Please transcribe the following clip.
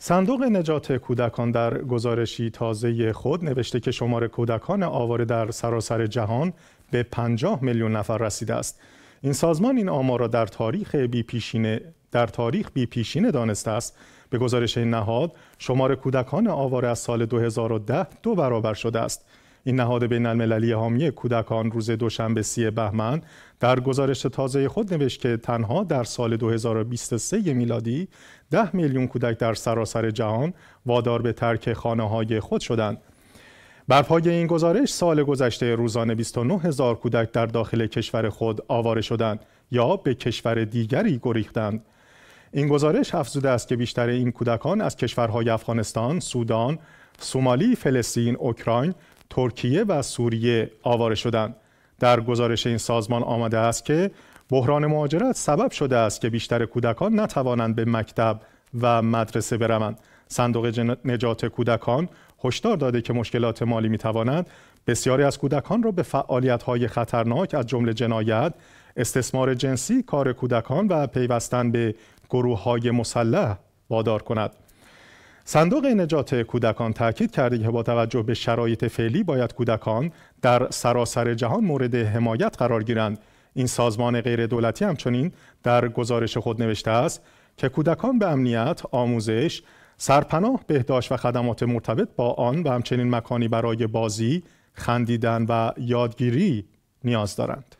صندوق نجات کودکان در گزارشی تازه خود نوشته که شمار کودکان آواره در سراسر جهان به 50 میلیون نفر رسیده است. این سازمان این آمار را در تاریخ بی پیشینه در تاریخ بی پیشینه دانسته است. به گزارش این نهاد شمار کودکان آواره از سال 2010 دو برابر شده است. این نهاد بین المللی حامی کودکان روز دوشنبه سی بهمن در گزارش تازه خود نوشت که تنها در سال 2023 میلادی 10 میلیون کودک در سراسر جهان وادار به ترک خانه های خود شدند. بر پای این گزارش سال گذشته روزانه 29 هزار کودک در داخل کشور خود آواره شدند یا به کشور دیگری گریختند. این گزارش افزوده است که بیشتر این کودکان از کشورهای افغانستان، سودان، سومالی، فلسطین، اوکراین ترکیه و سوریه آواره شدند در گزارش این سازمان آمده است که بحران مهاجرت سبب شده است که بیشتر کودکان نتوانند به مکتب و مدرسه بروند صندوق نجات کودکان هشدار داده که مشکلات مالی میتواند بسیاری از کودکان را به های خطرناک از جمله جنایت، استثمار جنسی، کار کودکان و پیوستن به گروه های مسلح وادار کند. صندوق نجات کودکان تاکید کرده که با توجه به شرایط فعلی باید کودکان در سراسر جهان مورد حمایت قرار گیرند این سازمان غیر دولتی همچنین در گزارش خود نوشته است که کودکان به امنیت، آموزش، سرپناه، بهداشت و خدمات مرتبط با آن و همچنین مکانی برای بازی، خندیدن و یادگیری نیاز دارند.